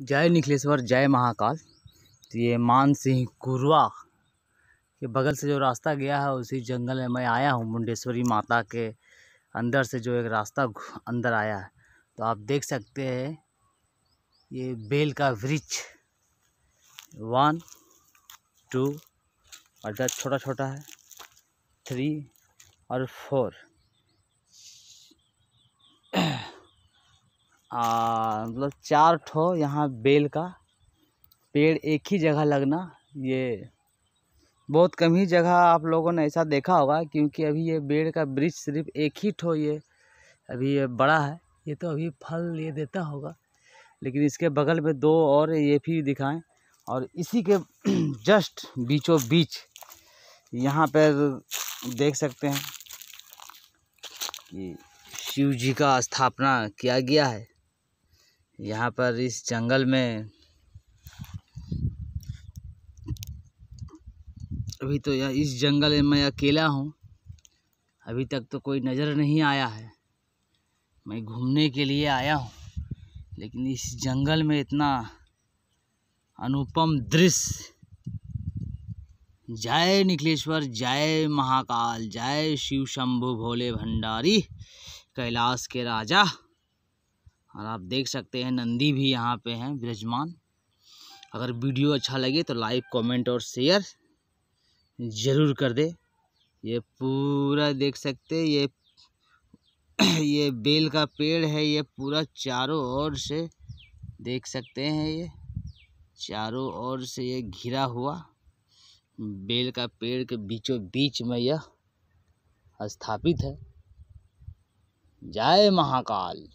जय निखिलेश्वर जय महाकाल तो ये मान सिंह कुरवा के बगल से जो रास्ता गया है उसी जंगल में मैं आया हूँ मुंडेश्वरी माता के अंदर से जो एक रास्ता अंदर आया है तो आप देख सकते हैं ये बेल का वृक्ष वन टू और छोटा छोटा है थ्री और फोर मतलब चार ठो यहाँ बेल का पेड़ एक ही जगह लगना ये बहुत कम ही जगह आप लोगों ने ऐसा देखा होगा क्योंकि अभी ये बेड़ का ब्रिज सिर्फ एक ही ठो ये अभी ये बड़ा है ये तो अभी फल ये देता होगा लेकिन इसके बगल में दो और ये भी दिखाएं और इसी के जस्ट बीचों बीच यहाँ पर देख सकते हैं कि शिव जी का स्थापना किया गया है यहाँ पर इस जंगल में अभी तो यह इस जंगल में मैं अकेला हूँ अभी तक तो कोई नज़र नहीं आया है मैं घूमने के लिए आया हूँ लेकिन इस जंगल में इतना अनुपम दृश्य जय निखिलेश्वर जय महाकाल जय शिव शंभु भोले भंडारी कैलाश के राजा और आप देख सकते हैं नंदी भी यहाँ पे हैं विराजमान अगर वीडियो अच्छा लगे तो लाइक कमेंट और शेयर ज़रूर कर दे ये पूरा देख सकते ये ये बेल का पेड़ है ये पूरा चारों ओर से देख सकते हैं ये चारों ओर से ये घिरा हुआ बेल का पेड़ के बीचों बीच में यह स्थापित है जय महाकाल